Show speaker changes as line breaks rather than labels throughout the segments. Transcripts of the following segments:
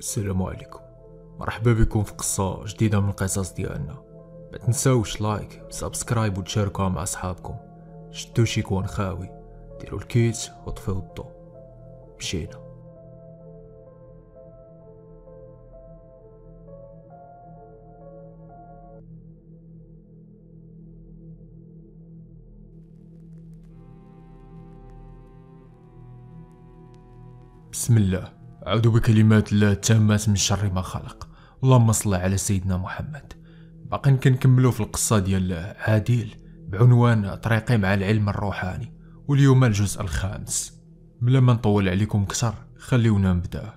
السلام عليكم مرحبا بكم في قصة جديدة من القصص ديالنا ما تنساوش لايك وسبسكرايب وتشاركوها مع اصحابكم شدو شي كون خاوي ديروا الكيت وطفيو الضو مشينا بسم الله أعوذ بكلمات الله التامات من شر ما خلق اللهم صل على سيدنا محمد باقي كنكملو في القصة ديال عاديل بعنوان طريقي مع العلم الروحاني واليوم الجزء الخامس بلا ما نطول عليكم كثر خليونا نبدا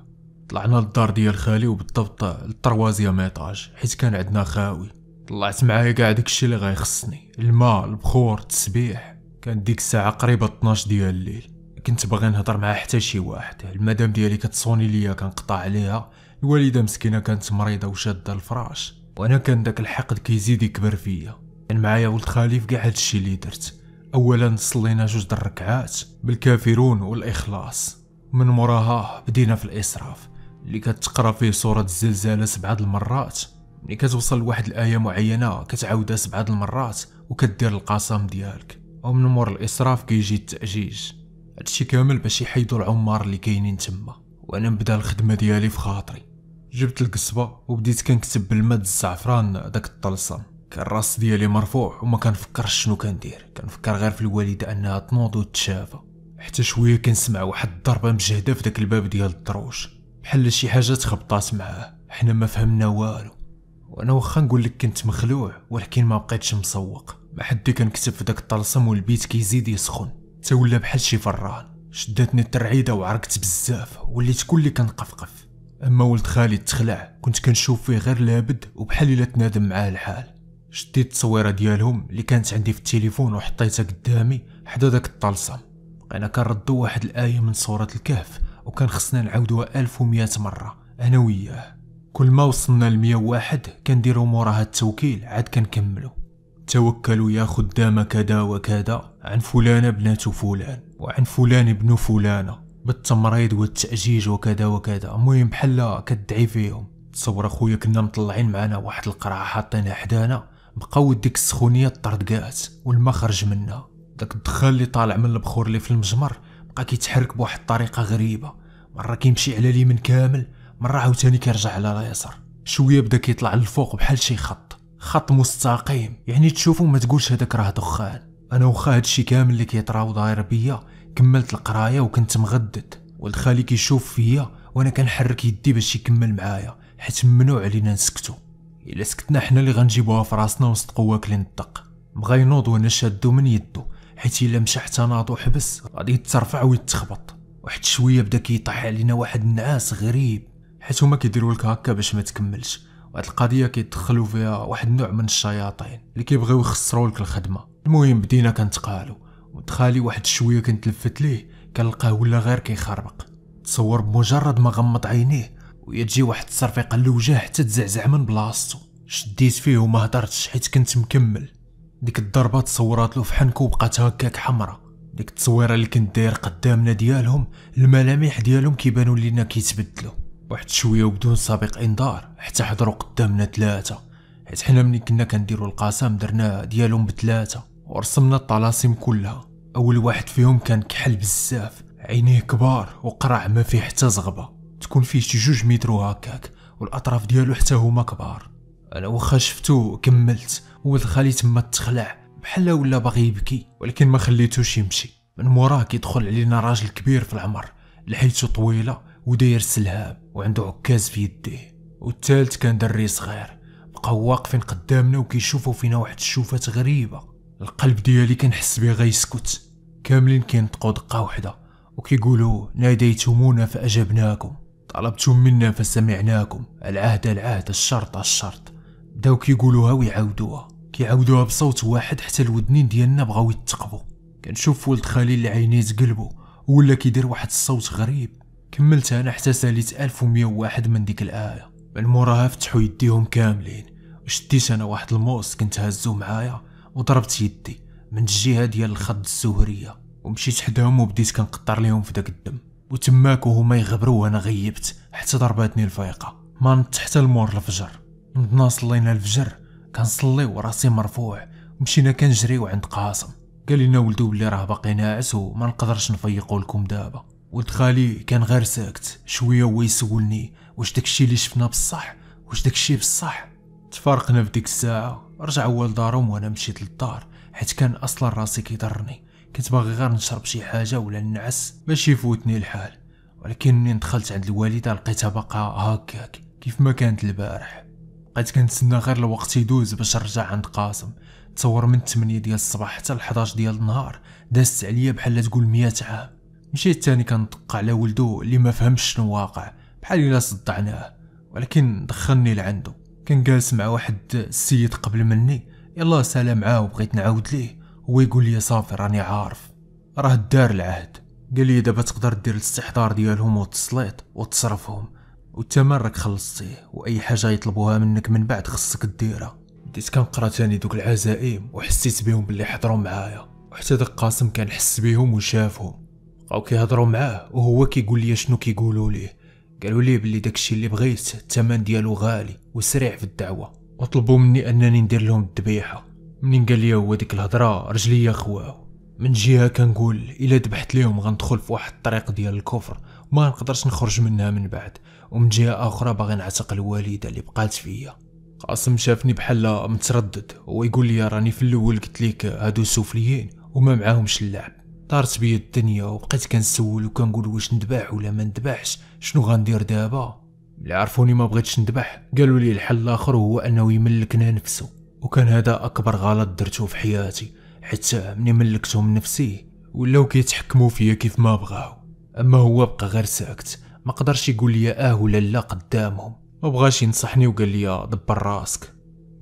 طلعنا للدار ديال خالي وبالضبط للتروازيا ايطاج حيت كان عندنا خاوي طلعت معايا كاع داكشي اللي غيخصني الماء البخور التسبيح كان ديك الساعة قريبة 12 ديال الليل كنت باغي نهضر مع حتى شي واحد المدام ديالي كتصوني ليا كنقطع عليها الوالده مسكينه كانت مريضه وشاده الفراش وانا كان داك الحقد كيزيد يكبر فيا كان معايا ولد خالي في كاع هادشي اللي درت اولا صلينا جوج د الركعات بالكافرون والاخلاص من موراها بدينا في الاسراف اللي كتقرا فيه سوره الزلزال سبعه المرات ملي كتوصل لواحد الايه معينه كتعاودها سبعه المرات وكدير القسم ديالك ومن مور الاسراف كيجي التاجيج هادشي كامل باش يحيدوا العمار اللي كاينين تما وانا نبدا الخدمه ديالي في خاطري جبت القصبه وبديت كنكتب بالماء الزعفران داك الطلسم كان الراس ديالي مرفوع وما كنفكرش شنو كندير كنفكر غير في الوالده انها تنوض وتشافى حتى شويه كنسمع واحد الضربه مجهده في داك الباب ديال الدروج بحال شي حاجه تخبطات معاه حنا ما فهمنا والو وانا واخا نقول لك كنت مخلوع ولكن ما بقيتش مسوق ما حد كنكتب في داك الطلسم والبيت كيزيد يسخن تولى بحال شي فران شداتني الترعيدة وعرقت بزاف وليت كل اللي كنقفقف اما ولد خالي تخلع كنت كنشوف فيه غير لابد وبحال الا تنادم معاه الحال شديت التصويره ديالهم اللي كانت عندي في التليفون وحطيتها قدامي حدا داك الطلسم انا كنردو واحد الايه من سوره الكهف وكان خصنا نعاودوها 1100 مره انا وياه كل ما وصلنا ل 101 كنديرو موراها التوكيل عاد كنكملو توكلوا يا خدام كذا وكذا عن فلانة بنات فلان وعن فلان ابن فلانة بالتمريض والتأجيج وكذا وكذا المهم بحال كدعي فيهم تصور اخويا كنا مطلعين معنا واحد القرعة حاطينها حدانا بقاو ديك السخونية طردقات والما خرج منها داك الدخان اللي طالع من البخور اللي في المجمر بقى كيتحرك بواحد الطريقة غريبة مرة كيمشي على اليمين كامل مرة عاوتاني كيرجع على اليسار شوية بدا كيطلع للفوق بحال شي خط خط مستقيم يعني تشوفو ما تقولش هذاك راه دخان انا واخا هادشي كامل اللي كيطراو داير بيا كملت القرايه وكنت مغدد ولد خالي كيشوف فيا وانا كنحرك يدي باش يكمل معايا حيت ممنوع علينا نسكتو الا سكتنا حنا اللي غنجيبوها في راسنا وسط قواك اللي نطق بغا ينوض وانا شادو من يدو حيت الا مشى حتى ناض وحبس غادي يترفع ويتخبط واحد شويه بدا كيطيح علينا واحد النعاس غريب حيت هما كيديروا لك هكا باش ما تكملش وهاد القضيه كيدخلوا فيها واحد النوع من الشياطين اللي كيبغيو يخسروا لك الخدمه المهم بدينا كنتقالوا ودخالي واحد شويه كنتلفت ليه كنلقاه ولا غير كيخربق تصور بمجرد ما غمض عينيه ويجي تجي واحد التصرفيقه للوجه حتى تزعزع من بلاصتو شديت فيه وما هدرتش حيت كنت مكمل ديك الضربه تصورات له في حنكو وبقات هكاك حمراء ديك التصويره اللي كنت داير قدامنا ديالهم الملامح ديالهم كيبانوا لينا كيتبدلوا واحد شويه وبدون سابق انذار حتى حضروا قدامنا ثلاثه حيت حنا ملي كنا كنديروا القسم درناه ديالهم بثلاثه ورسمنا الطلاسم كلها اول واحد فيهم كان كحل بزاف عينيه كبار وقرع ما فيه حتى زغبه تكون فيه شي جوج مترو هكاك والاطراف ديالو حتى هما كبار انا واخا شفتو كملت ولد خالي تما تخلع بحال ولا باغي يبكي ولكن ما خليتوش يمشي من موراه كيدخل علينا راجل كبير في العمر لحيته طويله وداير سلهاب وعنده عكاز في يديه والثالث كان دري صغير بقاو واقفين قدامنا وكيشوفوا فينا واحد الشوفات غريبه القلب ديالي كنحس بيه غيسكت كاملين كينطقوا دقه واحده وكيقولوا ناديتمونا فاجبناكم طلبتم منا فسمعناكم العهد العهد الشرط الشرط بداو كيقولوها ويعاودوها كيعاودوها بصوت واحد حتى الودنين ديالنا بغاو يتقبوا كنشوف ولد خالي اللي عينيه تقلبوا ولا كيدير واحد الصوت غريب كملت أنا حتى ساليت 1101 من ديك الآية من موراها فتحوا يديهم كاملين وشديت أنا واحد الموس كنت هازو معايا وضربت يدي من الجهة ديال الخد السهريه ومشيت حداهم وبديت كنقطر ليهم في داك الدم وتماك وهما يغبروا وانا غيبت حتى ضرباتني الفايقه ما نط حتى المور الفجر نضنا صلينا الفجر كنصلي وراسي مرفوع مشينا كنجريو عند قاسم قال لنا ولدو بلي راه باقي ناعس وما نقدرش نفيقو لكم دابا ولد خالي كان غير ساكت شويه هو يسولني واش داكشي اللي شفنا بصح واش داكشي بصح تفارقنا في ديك الساعه رجع هو لدارهم وانا مشيت للدار حيت كان اصلا راسي كيضرني كنت باغي غير نشرب شي حاجه ولا نعس باش يفوتني الحال ولكن ملي دخلت عند الوالده لقيتها باقا هكاك كيف ما كانت البارح بقيت كنتسنى غير الوقت يدوز باش نرجع عند قاسم تصور من 8 ديال الصباح حتى ل 11 ديال النهار دازت عليا بحال تقول 100 عام مشيت تاني كندق على ولدو اللي ما فهمش شنو واقع بحال الا صدعناه ولكن دخلني لعندو كان جالس مع واحد السيد قبل مني يلا سلام معاه وبغيت نعاود ليه هو يقول لي صافي راني عارف راه دار العهد قال لي دابا تقدر دير الاستحضار ديالهم والتسليط وتصرفهم والثمن راك خلصتيه واي حاجه يطلبوها منك من بعد خصك ديرها بديت كنقرا تاني دوك العزائم وحسيت بهم بلي حضروا معايا وحتى داك قاسم كان حس بهم وشافهم بقاو كيهضروا معاه وهو كيقول لي شنو كيقولوا ليه قالوا ليه بلي داكشي اللي بغيت الثمن ديالو غالي وسريع في الدعوه وطلبوا مني انني ندير لهم الذبيحه منين قال لي هو ديك الهضره رجليا خواو من جهه كنقول الا ذبحت ليهم غندخل في واحد الطريق ديال الكفر وما نقدرش نخرج منها من بعد ومن جهه اخرى باغي نعتق الوالده اللي بقات فيا قاسم شافني بحال متردد ويقول لي راني في الاول قلت لك هادو سفليين وما معاهمش اللعب طارت بيا الدنيا وبقيت كنسول وكنقول واش نذبح ولا ما نذبحش شنو غندير دابا اللي عرفوني ما بغيتش نذبح قالوا لي الحل الاخر هو انه يملكنا نفسه وكان هذا اكبر غلط درته في حياتي حتى ملي ملكتهم نفسي ولاو كيتحكموا فيا كيف ما بغاو اما هو بقى غير ساكت ما قدرش يقول لي اه ولا لا قدامهم ما بغاش ينصحني وقال لي دبر راسك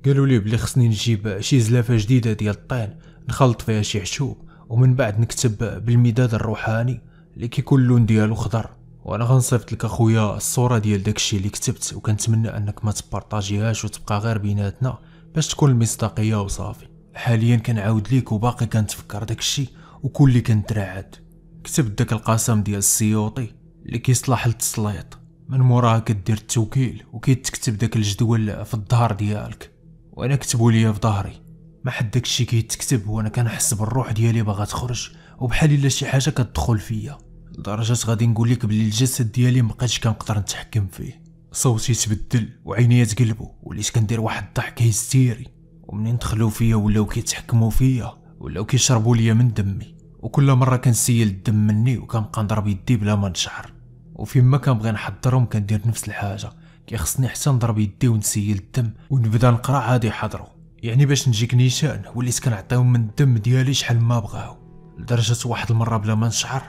قالوا لي بلي خصني نجيب شي زلافه جديده ديال الطين نخلط فيها شي حشوب ومن بعد نكتب بالمداد الروحاني اللي كيكون اللون ديالو خضر وانا غنصيفط لك اخويا الصوره ديال داكشي اللي كتبت وكنتمنى انك ما تبارطاجيهاش وتبقى غير بيناتنا باش تكون المصداقيه وصافي حاليا كنعاود ليك وباقي كنتفكر داكشي وكل اللي كنترعد كتبت داك القسم ديال السيوطي اللي كيصلح للتسليط من موراها كدير التوكيل وكيتكتب داك الجدول في الظهر ديالك وانا كتبوا ليا في ظهري ما حد داكشي كيتكتب وانا كنحس بالروح ديالي باغا تخرج وبحال الا شي حاجه كتدخل فيا لدرجه غادي نقول لك بلي الجسد ديالي مبقيتش كنقدر نتحكم فيه صوتي تبدل وعينيا تقلبوا وليت كندير واحد الضحك هيستيري ومنين دخلوا فيا ولاو كيتحكموا فيا ولاو كيشربوا ليا من دمي وكل مره كنسيل الدم مني وكنبقى نضرب يدي بلا ما نشعر وفيما كنبغي نحضرهم كندير نفس الحاجه كيخصني حتى نضرب يدي ونسيل الدم ونبدا نقرا عادي حضره يعني باش نجيك نيشان وليت كنعطيهم من الدم ديالي شحال ما بغاو لدرجة واحد المرة بلا ما نشعر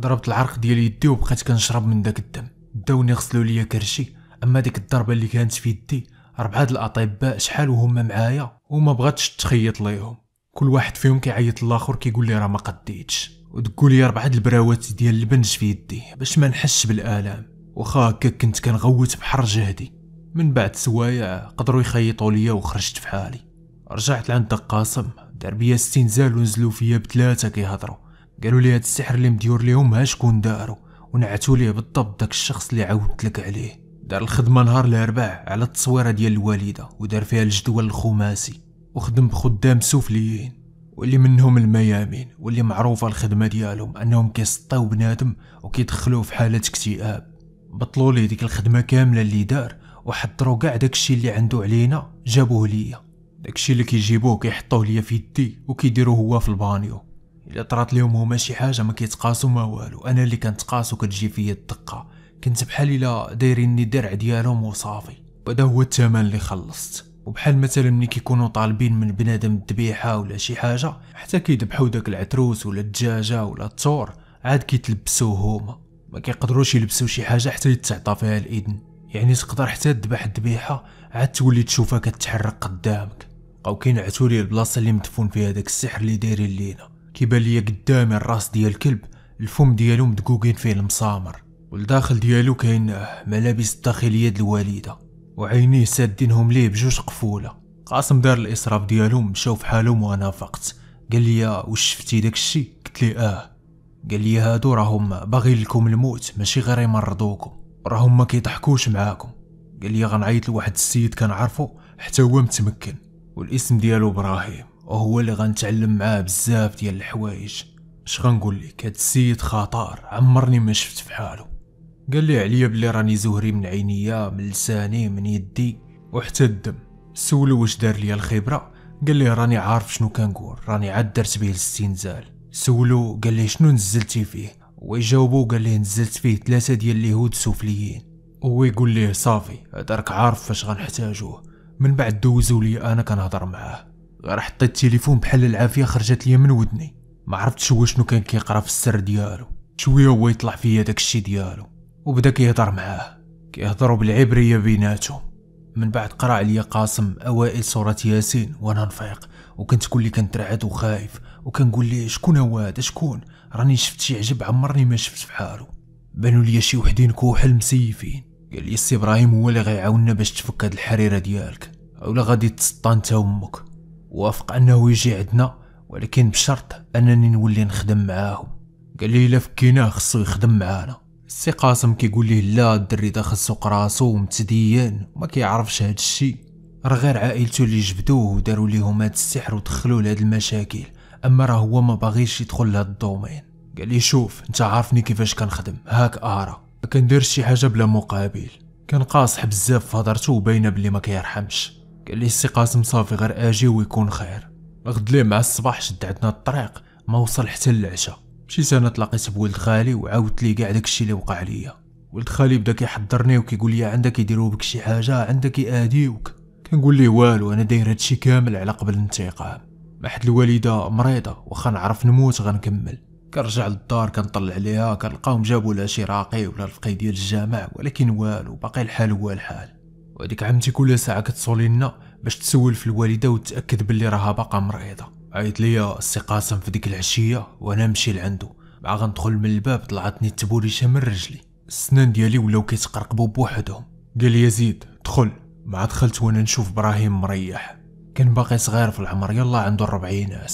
ضربت العرق ديال يدي وبقيت كنشرب من داك الدم داوني غسلوا ليا كرشي اما ديك الضربة اللي كانت في يدي د الاطباء شحال وهما معايا وما بغاتش تخيط ليهم كل واحد فيهم كيعيط للاخر كيقول لي راه ما قديتش ودقوا لي ربعة البراوات ديال البنج في يدي باش ما نحسش بالالام واخا هكا كنت كنغوت بحر جهدي من بعد سوايع قدروا يخيطوا ليا وخرجت في حالي رجعت لعند قاسم دار بيا استنزال ونزلو فيا بثلاثه كيهضروا قالوا لي هاد السحر اللي مديور ليهم ها شكون دارو ونعتو ليه بالضبط داك الشخص اللي عاودت لك عليه دار الخدمه نهار الأربع على التصويره ديال الوالده ودار فيها الجدول الخماسي وخدم بخدام سفليين واللي منهم الميامين واللي معروفه الخدمه ديالهم انهم كيسطاو بنادم وكيدخلوه في حاله اكتئاب بطلوا لي ديك الخدمه كامله اللي دار وحضروا كاع داكشي اللي عنده علينا جابوه ليا داكشي اللي كيجيبوه كيحطوه ليا في يدي وكيديروه هو في البانيو الا طرات ليهم هما شي حاجه ما كيتقاسوا ما والو انا اللي كنتقاس وكتجي فيا الدقه كنت بحال الا دايريني الدرع ديالهم وصافي وهذا هو الثمن اللي خلصت وبحال مثلا ملي كيكونوا طالبين من بنادم الذبيحه ولا شي حاجه حتى كيذبحوا داك العتروس ولا الدجاجه ولا الثور عاد كيتلبسوه هما ما كيقدروش يلبسوا شي حاجه حتى يتعطى فيها الاذن يعني تقدر حتى تذبح الذبيحه عاد تولي تشوفها كتحرك قدامك بقاو كينعتو ليه البلاصه اللي مدفون فيها داك السحر اللي دايرين لينا كيبان ليا قدامي الراس ديال الكلب الفم ديالو مدقوقين فيه المسامر والداخل ديالو كاين ملابس الداخليه د الوالده وعينيه سادينهم ليه بجوج قفوله قاسم دار الاسراف ديالو مشاو في حالهم وانا فقت قال لي واش شفتي داكشي قلت لي اه قال لي هادو راهم باغيين لكم الموت ماشي غير يمرضوكم راهم ما كيضحكوش معاكم قال لي غنعيط لواحد السيد كنعرفو حتى هو متمكن والاسم ديالو ابراهيم وهو اللي غنتعلم معاه بزاف ديال الحوايج اش غنقول لك هاد السيد خطار عمرني ما شفت في حاله قال لي عليا بلي راني زهري من عينيا من لساني من يدي وحتى الدم سولو واش دار ليا الخبره قال لي راني عارف شنو كنقول راني عاد درت به الاستنزال سولو قال لي شنو نزلتي فيه ويجاوبو قال لي نزلت فيه ثلاثه ديال اليهود السفليين ويقول لي صافي هذا راك عارف فاش غنحتاجوه من بعد دوزو لي انا كنهضر معاه غير حطيت التليفون بحال العافيه خرجت ليا من ودني ما عرفتش هو شنو كان كيقرا في السر ديالو شويه هو يطلع فيا داكشي ديالو وبدا كيهضر معاه كيهضروا بالعبريه بيناتهم من بعد قرا عليا قاسم اوائل سوره ياسين وانا نفيق وكنت كلي كنترعد وخايف وكنقول ليه شكون هو هذا شكون راني شفت شي عجب عمرني ما شفت بحالو بانوا ليا شي وحدين كوحل مسيفين قال لي السي ابراهيم هو اللي غيعاوننا باش تفك هاد الحريره ديالك اولا غادي تسطى انت وامك وافق انه يجي عندنا ولكن بشرط انني نولي نخدم معاهم قال لي الا فكيناه خصو يخدم معانا السي قاسم كيقول ليه لا الدري ده خصو قراسو ومتدين وما كيعرفش هاد الشي راه غير عائلته اللي جبدوه وداروا ليهم هاد السحر ودخلوا لهاد المشاكل اما راه هو ما باغيش يدخل لهاد الدومين قال لي شوف انت عارفني كيفاش كنخدم هاك ارا ما كنديرش شي حاجه بلا مقابل كان قاصح بزاف في هضرته وباينه بلي ما كيرحمش قال لي السي قاسم صافي غير اجي ويكون خير غد ليه مع الصباح شد عندنا الطريق ما وصل حتى للعشاء مشيت سنه تلاقيت بولد خالي وعاودت ليه كاع داكشي اللي وقع ليا ولد خالي بدا كيحضرني وكيقول لي عندك يديروا بك شي حاجه عندك ياديوك كنقول ليه والو انا داير هادشي كامل على قبل الانتقام ما حد الوالده مريضه واخا نعرف نموت غنكمل كنرجع للدار كنطلع عليها كنلقاهم جابوا لها شي راقي ولا الفقي ديال الجامع ولكن والو باقي الحال هو الحال وهاديك عمتي كل ساعه كتصولي لنا باش تسول في الوالده وتاكد باللي راها باقا مريضه عيط ليا السي قاسم في ديك العشيه وانا نمشي لعندو مع غندخل من الباب طلعتني التبوريشه من رجلي السنان ديالي ولاو كيتقرقبوا بوحدهم قال لي زيد دخل مع دخلت وانا نشوف ابراهيم مريح كان باقي صغير في العمر يلا عنده الربعينات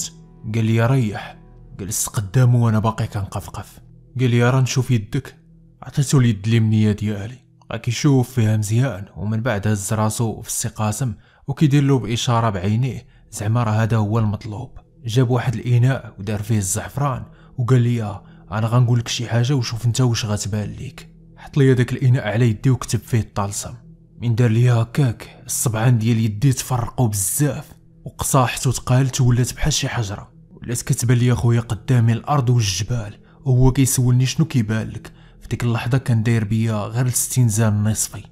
قال لي ريح جلس قدامه وانا باقي كنقفقف قال لي راه نشوف يدك عطيتو اليد اليمنيه ديالي كيشوف فيها مزيان ومن بعد هز راسو في السي قاسم وكيدير له باشاره بعينيه زعما راه هذا هو المطلوب جاب واحد الاناء ودار فيه الزعفران وقال لي انا غنقول لك شي حاجه وشوف انت واش غتبان ليك حط لي داك الاناء على يدي وكتب فيه الطلسم من دار لي هكاك الصبعان ديال يدي تفرقوا بزاف وقصاحت وتقالت ولات بحال شي حجره ولات كتبان ليا خويا قدامي الارض والجبال وهو كيسولني شنو كيبان لك في ديك اللحظه كان داير بيا غير الاستنزام النصفي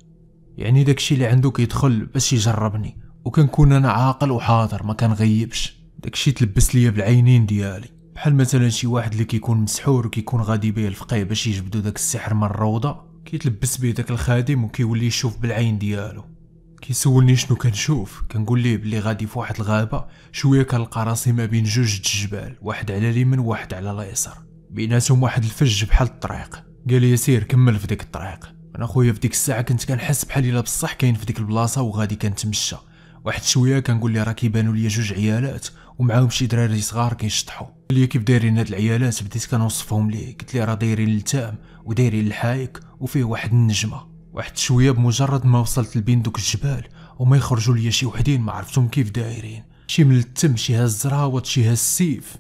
يعني داكشي اللي عنده كيدخل باش يجربني وكنكون انا عاقل وحاضر ما غيبش داكشي تلبس ليا بالعينين ديالي بحال مثلا شي واحد اللي كيكون مسحور وكيكون غادي بيه الفقيه باش يجبدو داك السحر من الروضه كيتلبس بيه داك الخادم وكيولي يشوف بالعين ديالو كيسولني شنو كنشوف كنقول ليه بلي غادي في واحد الغابه شويه كنلقى راسي ما بين جوج الجبال واحد على اليمين واحد على اليسار بيناتهم واحد الفج بحال الطريق قال لي سير كمل في ديك الطريق انا خويا في ديك الساعه كنت كنحس بحال الا بصح كاين في ديك البلاصه وغادي كنتمشى واحد شويه كنقول لي راه كيبانوا لي جوج عيالات ومعاهم شي دراري صغار كيشطحوا قال لي كيف دايرين هاد العيالات بديت كنوصفهم ليه قلت ليه راه دايرين التام ودايرين الحايك وفيه واحد النجمه واحد شويه بمجرد ما وصلت لبين دوك الجبال وما يخرجوا ليا شي وحدين ما عرفتهم كيف دايرين شي من التم شي هاز الزراوط شي هاز السيف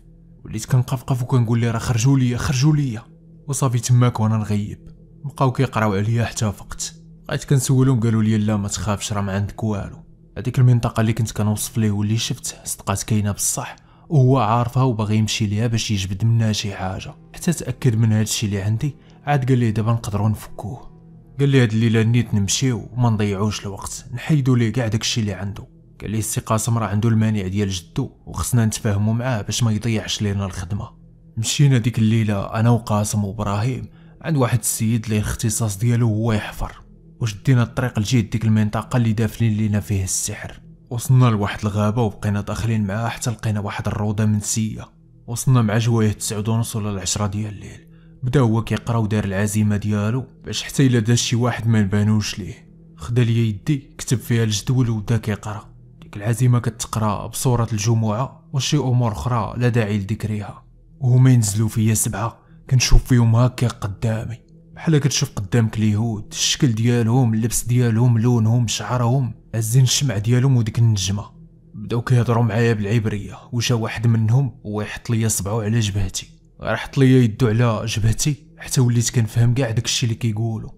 وليت كنقفقف وكنقول لي راه خرجوا ليا خرجوا ليا وصافي تماك وانا نغيب بقاو كيقراو عليا حتى فقت بقيت كنسولهم قالوا لي لا ما تخافش راه ما عندك والو هذيك المنطقه اللي كنت كنوصف ليه واللي شفت صدقات كاينه بصح وهو عارفها وباغي يمشي ليها باش يجبد منها شي حاجه حتى تاكد من هادشي اللي عندي عاد قال لي دابا نقدروا نفكوه قال لي هاد الليله نيت نمشيو وما نضيعوش الوقت نحيدو ليه كاع داكشي اللي عنده قال لي السي قاسم راه عنده المانع ديال جدو وخصنا نتفاهمو معاه باش ما يضيعش لينا الخدمه مشينا ديك الليله انا وقاسم وابراهيم عند واحد السيد اللي الاختصاص ديالو هو يحفر وشدينا الطريق لجهه ديك المنطقه اللي دافنين لينا فيه السحر وصلنا لواحد الغابه وبقينا داخلين معاه حتى لقينا واحد الروضه منسيه وصلنا مع جوايه 9 ونص ولا 10 ديال الليل بدا هو كيقرا ودار العزيمه ديالو باش حتى الا داز شي واحد ما نبانوش ليه خدا ليا يدي كتب فيها الجدول وبدا كيقرا ديك العزيمه كتقرا بصوره الجمعه وشي امور اخرى لا داعي لذكرها وهما ينزلوا فيا سبعه كنشوف فيهم هكا قدامي بحال كتشوف قدامك اليهود الشكل ديالهم اللبس ديالهم لونهم شعرهم عزين الشمع ديالهم وديك النجمه بداو كيهضروا معايا بالعبريه وجا واحد منهم ويحط ليا صبعو على جبهتي رحت ليا يدو على جبهتي حتى وليت كنفهم كاع داكشي اللي كيقولوا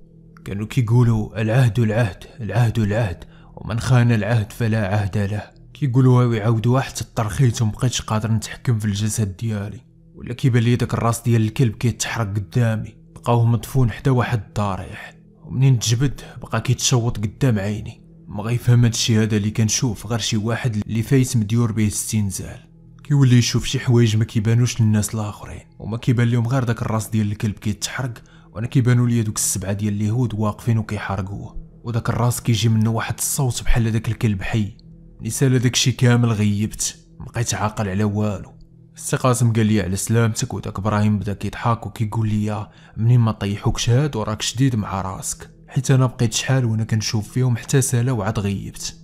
كانوا كيقولوا العهد العهد العهد العهد ومن خان العهد فلا عهد له كيقولوها ويعاودوها حتى طرخيت ومبقيتش قادر نتحكم في الجسد ديالي ولا كيبان لي داك الراس ديال الكلب كيتحرق قدامي بقاوه مدفون حتى واحد الضريح ومنين تجبد بقى كيتشوط قدام عيني ما غيفهم هادشي هذا اللي كنشوف غير شي واحد اللي فايت مديور به استنزال كيولي يشوف شي حوايج ما كيبانوش للناس الاخرين وما كيبان لهم غير داك الراس ديال الكلب كيتحرق وانا كيبانوا ليا دوك السبعه ديال اليهود واقفين وكيحرقوه وداك الراس كيجي منه واحد الصوت بحال داك الكلب حي نسال داكشي كامل غيبت بقيت عاقل على والو السي قاسم قال لي على سلامتك وداك ابراهيم بدا كيضحك وكيقول لي منين ما طيحوكش هاد وراك شديد مع راسك حيت انا بقيت شحال وانا كنشوف فيهم حتى سالا وعاد غيبت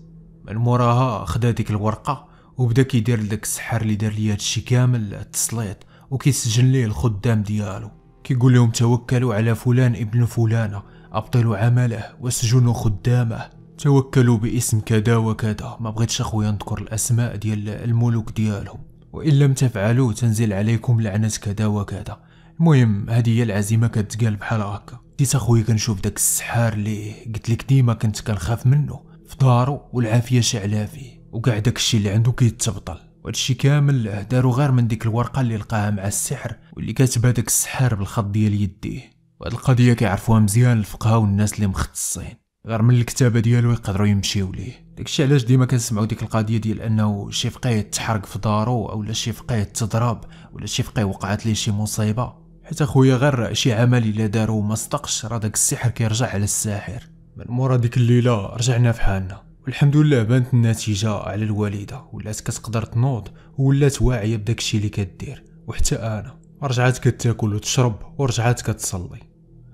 من موراها خدا ديك الورقه وبدا كيدير لداك السحار اللي دار ليه هادشي كامل التسليط وكيسجن ليه الخدام ديالو كيقول لهم توكلوا على فلان ابن فلانه ابطلوا عمله وسجنوا خدامه توكلوا باسم كذا وكذا ما بغيتش اخويا نذكر الاسماء ديال الملوك ديالهم وان لم تفعلوا تنزل عليكم لعنه كذا وكذا المهم هذه هي العزيمه كتقال بحال هكا ديت اخويا كنشوف داك السحار اللي قلت لك ديما كنت كنخاف منه في دارو والعافيه شعله فيه وكاع داكشي اللي عنده كيتبطل وهادشي كامل دارو غير من ديك الورقه اللي لقاها مع السحر واللي كاتبها داك السحار بالخط ديال يديه وهاد القضيه كيعرفوها مزيان الفقهاء والناس اللي مختصين غير من الكتابه ديالو يقدروا يمشيو ليه داكشي علاش ديما كنسمعوا ديك القضيه ديال انه شي فقيه تحرق في دارو اولا شي فقيه تضرب ولا شي فقيه وقعت ليه شي مصيبه حيت اخويا غير شي عمل الا دارو ما صدقش راه داك السحر كيرجع على الساحر من مورا ديك الليله رجعنا في حالنا والحمد لله بانت النتيجة على الوالدة ولات كتقدر تنوض ولات واعية بداكشي اللي كدير وحتى انا رجعات كتاكل وتشرب ورجعت كتصلي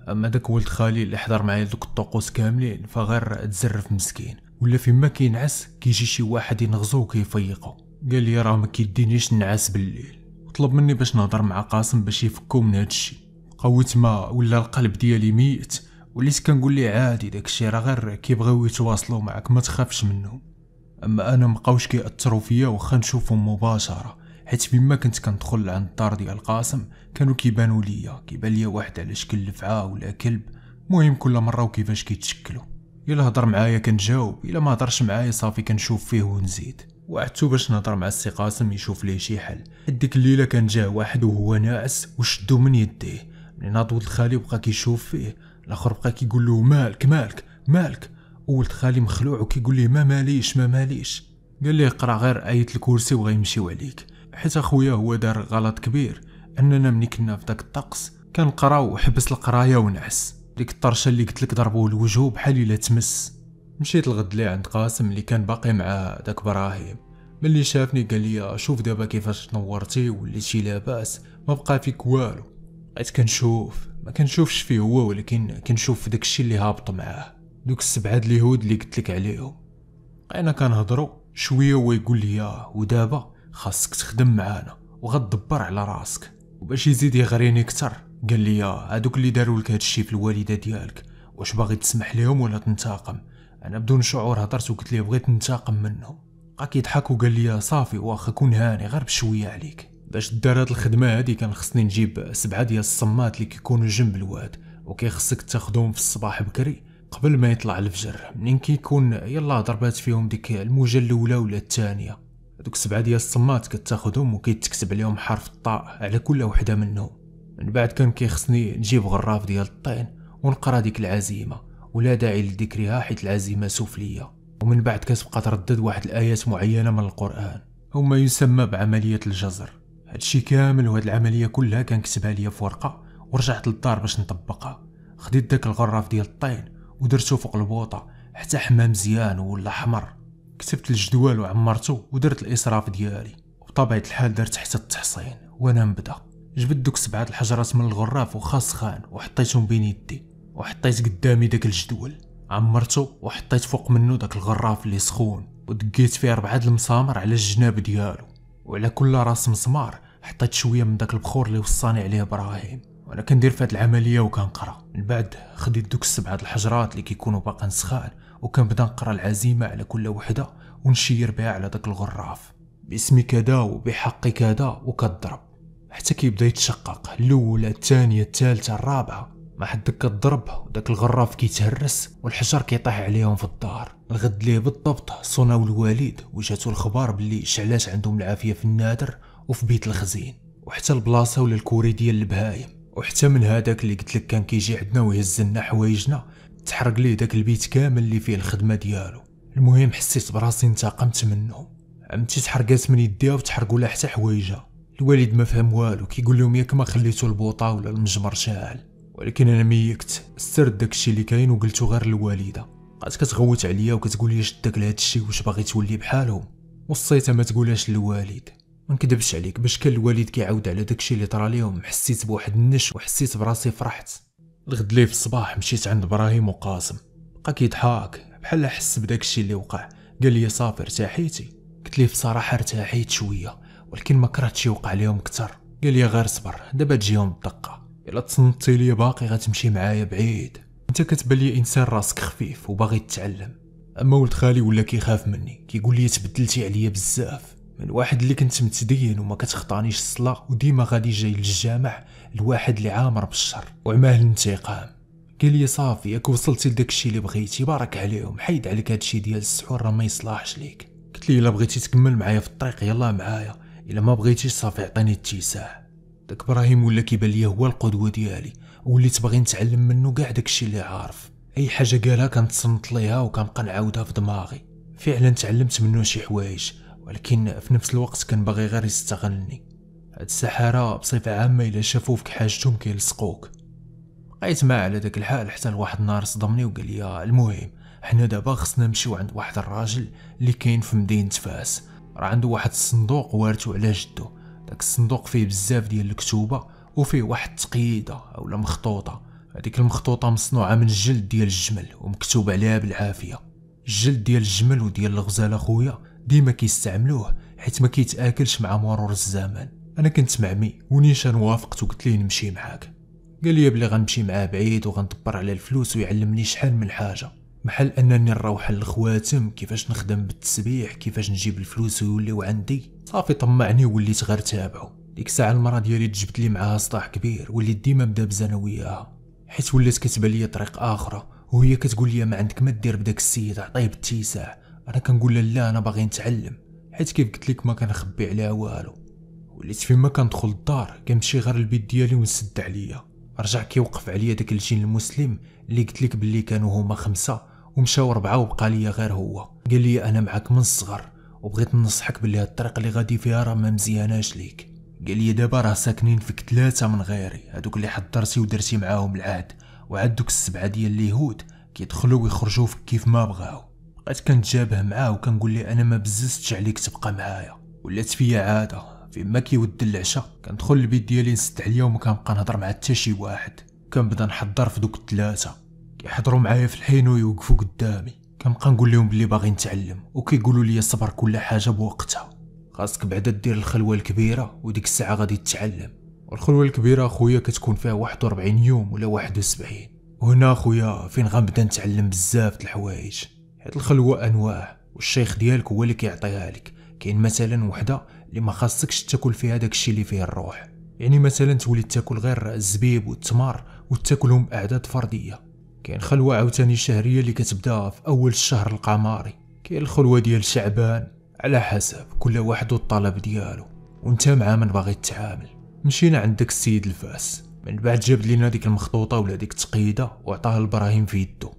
اما داك ولد خالي اللي حضر معايا دوك الطقوس كاملين فغير تزرف مسكين ولا فيما كينعس كيجي شي واحد ينغزو وكيفيقو قال لي راه ما كيدينيش نعاس بالليل طلب مني باش نهضر مع قاسم باش يفكو من هادشي قويت ما ولا القلب ديالي ميت وليت كنقول ليه عادي داكشي راه غير كيبغيو يتواصلوا معك ما تخافش منهم اما انا مبقاوش كيأثروا فيا واخا نشوفهم مباشره حيت بما كنت كندخل لعند الدار ديال قاسم كانوا كيبانوا ليا كيبان ليا واحد على شكل لفعه ولا كلب مهم كل مره وكيفاش كيتشكلوا الا هضر معايا كنجاوب الا ما هضرش معايا صافي كنشوف فيه ونزيد وعدتو باش نهضر مع السي قاسم يشوف ليه شي حل ديك الليله كان جا واحد وهو ناعس وشدو من يديه ملي ناضو ولد خالي وبقى كيشوف فيه الاخر بقى كيقول له مالك مالك مالك ولد خالي مخلوع وكيقول ليه ما ماليش ما ماليش قال لي اقرا غير آية الكرسي وغيمشيو عليك حيت اخويا هو دار غلط كبير اننا ملي كنا في داك الطقس كنقراو وحبس القرايه ونعس ديك الطرشه اللي قلت لك ضربوا الوجه بحال الا تمس مشيت الغد لي عند قاسم اللي كان باقي مع داك ابراهيم ملي شافني قال لي شوف دابا كيفاش تنورتي وليتي لاباس ما بقى فيك والو بقيت كنشوف ما كنشوفش فيه هو ولكن كنشوف داكشي اللي هابط معاه دوك السبعه د اليهود اللي قلت لك عليهم انا كنهضروا شويه هو يقول لي آه، ودابا خاصك تخدم معانا وغتدبر على راسك وباش يزيد يغريني اكثر قال لي آه، هادوك اللي داروا لك هادشي في الوالده ديالك واش باغي تسمح لهم ولا تنتقم انا بدون شعور هضرت وقلت ليه بغيت ننتقم منهم بقى كيضحك وقال لي آه، صافي واخا كون هاني غير بشويه عليك باش دار هاد الخدمه هادي كان خصني نجيب سبعه ديال الصمات اللي كيكونوا جنب الواد وكيخصك تاخدهم في الصباح بكري قبل ما يطلع الفجر منين كيكون يلا ضربات فيهم ديك الموجه الاولى ولا الثانيه دوك سبعه ديال الصمات كتاخدهم وكيتكتب عليهم حرف الطاء على كل وحده منهم من بعد كان كيخصني نجيب غراف ديال الطين ونقرا ديك العزيمه ولا داعي لذكرها حيت العزيمه سفليه ومن بعد كتبقى تردد واحد الايات معينه من القران هما يسمى بعمليه الجزر هادشي كامل وهاد العمليه كلها كان كتبها ليا في ورقه ورجعت للدار باش نطبقها خديت داك الغراف ديال الطين ودرتو فوق البوطه حتى حمى مزيان ولا حمر كتبت الجدول وعمرتو ودرت الاسراف ديالي وبطبيعه الحال درت حتى التحصين وانا نبدا جبت دوك سبعه الحجرات من الغراف وخاسخان وحطيتهم بين يدي وحطيت قدامي داك الجدول عمرتو وحطيت فوق منو داك الغراف اللي سخون ودقيت فيه ربعه المسامر على الجناب ديالو وعلى كل راس مسمار حطيت شويه من داك البخور اللي وصاني عليه ابراهيم وانا كندير في هاد العمليه وكنقرا من بعد خديت دوك السبعه الحجرات اللي كيكونوا باقا سخان وكنبدا نقرا العزيمه على كل وحده ونشير بها على داك الغراف باسمي كذا وبحق كذا وكضرب حتى كيبدا يتشقق الاولى الثانيه الثالثه الرابعه ما حدك كضرب وداك الغراف كيتهرس والحجر كيطيح عليهم في الدار الغد ليه بالضبط صناو والواليد وجاتو الخبار بلي شعلات عندهم العافيه في النادر وفي بيت الخزين وحتى البلاصه ولا الكوري ديال البهايم وحتى من هذاك اللي قلت لك كان كيجي عندنا ويهز لنا حوايجنا تحرق ليه داك البيت كامل اللي فيه الخدمه ديالو المهم حسيت براسي انتقمت منهم عمتي تحرقات من يديها وتحرقوا لها حتى حوايجها الوالد ما فهم والو كيقول لهم ياك ما خليتو البوطه ولا المجمر شاعل ولكن انا ميكت داك داكشي اللي كاين وقلتو غير للوالده بقات كتغوت عليا وكتقول لي شدك لهذا الشيء واش باغي تولي بحالهم وصيتها ما تقولهاش للوالد ما نكذبش عليك باش كان الوالد كيعاود على داكشي اللي طرا ليهم حسيت بواحد النش وحسيت براسي فرحت الغد ليه في الصباح مشيت عند ابراهيم وقاسم بقى كيضحك بحال حس بداكشي اللي وقع قال لي صافي ارتاحيتي قلت ليه بصراحه ارتاحيت شويه ولكن ما كرهتش يوقع ليهم كتر قال لي غير صبر دابا تجيهم الدقه الا تصنتي لي باقي غتمشي معايا بعيد انت كتبان لي انسان راسك خفيف وباغي تتعلم اما ولد خالي ولا كيخاف مني كيقول لي تبدلتي عليا بزاف الواحد يعني اللي كنت متدين وما كتخطانيش الصلاة وديما غادي جاي للجامع الواحد اللي عامر بالشر وعمال الانتقام قال لي صافي ياك وصلتي لداك الشيء اللي بغيتي بارك عليهم حيد عليك هادشي ديال السحور راه ما يصلحش ليك قلت لي الا بغيتي تكمل معايا في الطريق يلا معايا الا ما بغيتيش صافي عطيني التيساع داك ابراهيم ولا كيبان ليا هو القدوه ديالي وليت باغي نتعلم منه كاع داكشي اللي عارف اي حاجه قالها كنتصنت ليها وكنبقى نعاودها في دماغي فعلا تعلمت منه شي حوايج ولكن في نفس الوقت كان باغي غير يستغلني هاد السحارة بصفة عامة إلا شافو فيك حاجتهم كيلصقوك بقيت معاه على داك الحال حتى لواحد النهار صدمني وقال لي المهم حنا دابا خصنا نمشيو عند واحد الراجل اللي كاين في مدينة فاس راه عنده واحد الصندوق وارثو على جدو داك الصندوق فيه بزاف ديال الكتوبة وفيه واحد التقييدة اولا مخطوطة هذيك المخطوطة مصنوعة من الجلد ديال الجمل ومكتوب عليها بالعافية الجلد ديال الجمل وديال الغزالة خويا ديما كيستعملوه حيت ما كيتاكلش مع مرور الزمن انا كنت معمي ونيشان وافقت وقلت ليه نمشي معاك قال لي بلي غنمشي معاه بعيد وغندبر على الفلوس ويعلمني شحال من حاجه محل انني نروح للخواتم كيفاش نخدم بالتسبيح كيفاش نجيب الفلوس ويوليو عندي صافي طمعني وليت غير تابعو ديك الساعه المره ديالي تجبد لي معاها سطاح كبير وليت ديما بدا انا وياها حيت ولات كتبان لي طريق اخرى وهي كتقول لي ما عندك ما دير بداك السيد عطيه بالتيساع انا كنقول لا انا باغي نتعلم حيت كيف قلت لك ما كنخبي عليها والو وليت فين ما كندخل الدار كنمشي غير البيت ديالي ونسد عليا رجع كيوقف عليا داك الجين المسلم اللي قلت لك باللي كانوا هما خمسة ومشاو ربعة وبقى ليا غير هو قال لي انا معاك من الصغر وبغيت نصحك باللي هاد الطريق اللي غادي فيها راه ما مزياناش ليك قال لي دابا راه ساكنين فيك ثلاثة من غيري هادوك اللي حضرتي ودرتي معاهم العهد وعاد دوك السبعة ديال اليهود كيدخلوا ويخرجوا فيك كيف ما بغاو بقيت كنتجابه معاه وكنقول ليه انا ما بززتش عليك تبقى معايا ولات فيا عاده فيما كيود العشاء كندخل البيت ديالي نسد عليا وما كنبقى نهضر مع حتى شي واحد كنبدا نحضر في دوك الثلاثه كيحضروا معايا في الحين ويوقفوا قدامي كنبقى نقول لهم بلي باغي نتعلم وكيقولوا لي صبر كل حاجه بوقتها خاصك بعدا دير الخلوه الكبيره وديك الساعه غادي تتعلم والخلوه الكبيره اخويا كتكون فيها 41 يوم ولا 71 وهنا اخويا فين غنبدا نتعلم بزاف د الحوايج حيت الخلوه انواع والشيخ ديالك هو اللي كيعطيها لك كاين مثلا وحده اللي ما خاصكش تاكل فيها داكشي اللي فيه الروح يعني مثلا تولي تاكل غير الزبيب والتمر وتاكلهم باعداد فرديه كاين خلوه عاوتاني شهريه اللي كتبدا في اول الشهر القمري كاين الخلوه ديال شعبان على حسب كل واحد والطلب ديالو وانت مع من باغي تتعامل مشينا عند داك السيد الفاس من بعد جاب لينا ديك المخطوطه ولا ديك التقييده وعطاها لابراهيم في يدو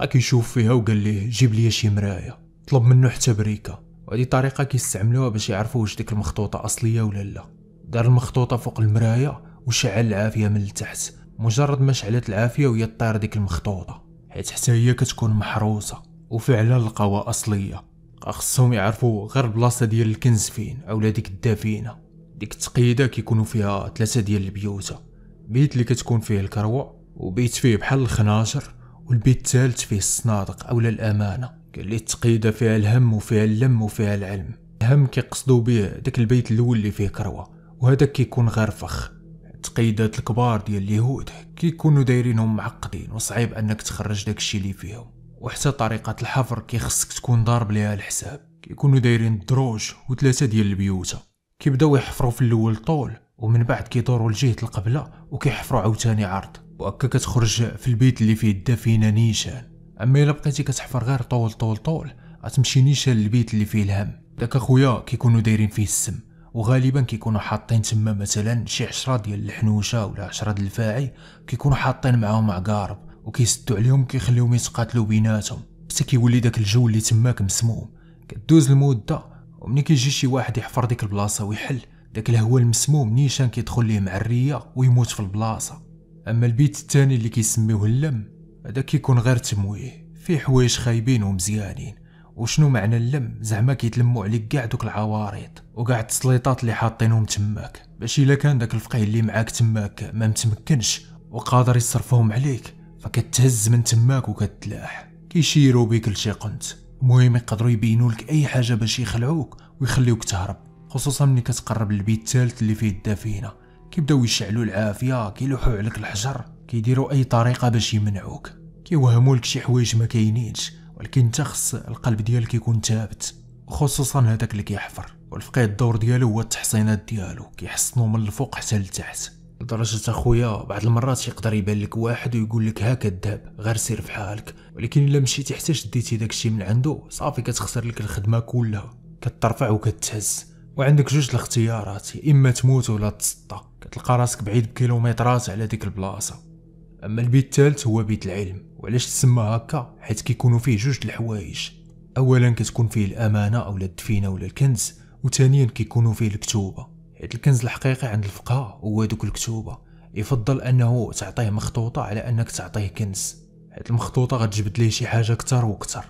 بقى كيشوف فيها وقال ليه جيب لي شي مرايا طلب منه حتى بريكه وهذه طريقه كيستعملوها باش يعرفوا واش ديك المخطوطه اصليه ولا لا دار المخطوطه فوق المرايا وشعل العافيه من التحت مجرد ما شعلت العافيه وهي طير ديك المخطوطه حيت حتى هي كتكون محروسه وفعلا لقاوها اصليه خصهم يعرفوا غير البلاصه ديال الكنز فين اولا ديك الدفينه ديك التقييده كيكونوا فيها ثلاثه ديال البيوت بيت اللي كتكون فيه الكروه وبيت فيه بحال الخناشر والبيت الثالث فيه الصنادق أو الأمانة اللي تقيدة فيها الهم وفيها اللم وفيها العلم الهم كيقصدوا به داك البيت الأول اللي فيه كروة وهذا كيكون غير فخ التقييدات الكبار ديال اليهود كيكونوا دايرينهم معقدين وصعيب انك تخرج داك الشيء اللي فيهم وحتى طريقة الحفر كيخصك تكون ضارب ليها الحساب كيكونوا دايرين الدروج وثلاثة ديال البيوتة كيبداو يحفروا في الاول طول ومن بعد كيدوروا لجهة القبلة وكيحفروا عاوتاني عرض وهكا كتخرج في البيت اللي فيه الدفينه نيشان اما الا بقيتي كتحفر غير طول طول طول غتمشي نيشان للبيت اللي فيه الهم داك اخويا كيكونوا دايرين فيه السم وغالبا كيكونوا حاطين تما مثلا شي عشرة ديال الحنوشه ولا عشرة ديال الفاعي كيكونوا حاطين معاهم عقارب وكيسدوا عليهم كيخليهم يتقاتلوا بيناتهم حتى كيولي داك الجو اللي تماك مسموم كدوز المده ومني كيجي شي واحد يحفر ديك البلاصه ويحل داك الهواء المسموم نيشان كيدخل ليه مع الريه ويموت في البلاصه اما البيت الثاني اللي كيسميوه اللم هذا كيكون غير تمويه فيه حوايج خايبين ومزيانين وشنو معنى اللم زعما كيتلموا عليك كاع دوك العوارض وكاع التسليطات اللي حاطينهم تماك باش الا كان داك الفقيه اللي معاك تماك ما متمكنش وقادر يصرفهم عليك فكتهز من تماك وكتلاح كيشيروا بك لشي قنت المهم يقدروا يبينوا لك اي حاجه باش يخلعوك ويخليوك تهرب خصوصا ملي كتقرب للبيت الثالث اللي فيه الدفينه كيبداو يشعلوا العافيه كيلوحوا عليك الحجر كيديروا اي طريقه باش يمنعوك كيوهموا لك شي حوايج ما كاينينش ولكن انت خص القلب ديالك يكون ثابت خصوصا هذاك اللي كيحفر والفقيه الدور ديالو هو التحصينات ديالو كيحصنوا من الفوق حتى لتحت لدرجة اخويا بعض المرات يقدر يبان لك واحد ويقول لك هاك الذهب غير سير حالك ولكن الا مشيتي حتى شديتي داكشي من عنده صافي كتخسر لك الخدمه كلها كترفع وكتهز وعندك جوج الاختيارات يا اما تموت ولا تسطى تلقى راسك بعيد بكيلومترات على ديك البلاصه اما البيت الثالث هو بيت العلم وعلاش تسمى هكا حيت كيكونوا فيه جوج الحوايج اولا كتكون فيه الامانه اولا الدفينه ولا الكنز وثانيا كيكونوا فيه الكتوبه حيت الكنز الحقيقي عند الفقهاء هو دوك الكتوبه يفضل انه تعطيه مخطوطه على انك تعطيه كنز حيت المخطوطه غتجبد ليه شي حاجه اكثر واكثر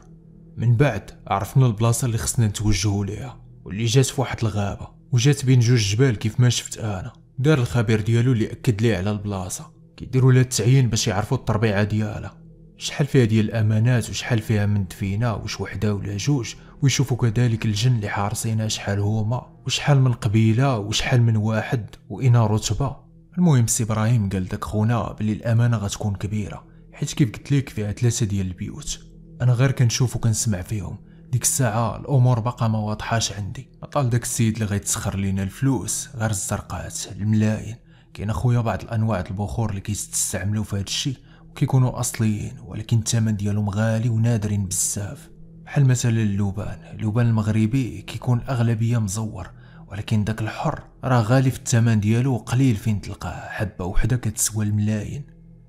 من بعد عرفنا البلاصه اللي خصنا نتوجهوا ليها واللي جات في واحد الغابه وجات بين جوج جبال كيف ما شفت انا دار الخبير ديالو اللي اكد ليه على البلاصه كيديروا لها التعيين باش يعرفوا الطبيعه ديالها شحال فيها ديال الامانات وشحال فيها من دفينه واش وحده ولا جوج ويشوفوا كذلك الجن اللي حارسينها شحال هما وشحال من قبيله وشحال من واحد وإنا رتبه المهم سي ابراهيم قال داك خونا بلي الامانه غتكون كبيره حيت كيف قلت لك فيها ثلاثه ديال البيوت انا غير كنشوف وكنسمع فيهم ديك الساعة الأمور باقا ما واضحاش عندي أطال داك السيد اللي غيتسخر لينا الفلوس غير الزرقات الملاين كاين اخويا بعض الانواع البخور اللي كيستعملوا في هذا الشيء وكيكونوا اصليين ولكن الثمن ديالهم غالي ونادرين بزاف بحال مثلا اللبان اللبان المغربي كيكون اغلبيه مزور ولكن داك الحر راه غالي في الثمن ديالو وقليل فين تلقاه حبه وحده كتسوى الملاين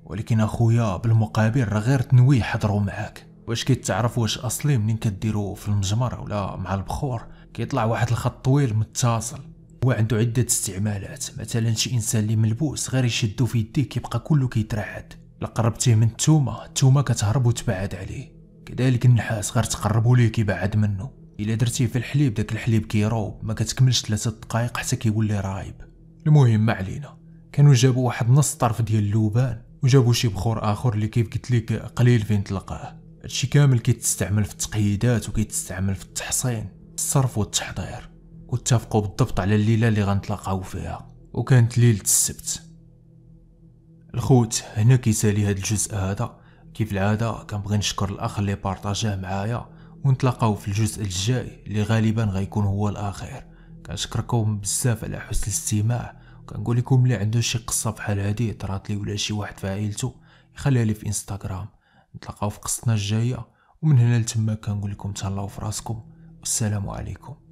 ولكن اخويا بالمقابل راه غير تنوي حضروا معاك واش كيتعرف واش اصلي منين كديرو في المجمر ولا مع البخور كيطلع واحد الخط طويل متصل هو عنده عده استعمالات مثلا شي انسان اللي ملبوس غير يشدو في يديه كيبقى كله كيترعد لقربتيه قربتيه من التومه التومه كتهرب وتبعد عليه كذلك النحاس غير تقربوا ليه كيبعد منه الا درتيه في الحليب داك الحليب كيروب ما كتكملش ثلاثة دقائق حتى كيولي رايب المهم ما علينا كانوا جابوا واحد نص طرف ديال اللوبان وجابوا شي بخور اخر اللي كيف قلت لك قليل فين تلقاه هادشي كامل كيتستعمل في التقييدات وكيتستعمل في التحصين الصرف والتحضير واتفقوا بالضبط على الليله اللي غنتلاقاو فيها وكانت ليله السبت الخوت هنا كيسالي هاد الجزء هذا كيف العاده كنبغي نشكر الاخ اللي بارطاجاه معايا ونتلاقاو في الجزء الجاي اللي غالبا غيكون هو الاخير كنشكركم بزاف على حسن الاستماع وكنقول لكم اللي عنده شي قصه بحال هادي طرات لي ولا شي واحد في عائلته يخليها لي في انستغرام نتلاقاو في قصتنا الجايه ومن هنا لتما كنقول لكم تهلاو في راسكم والسلام عليكم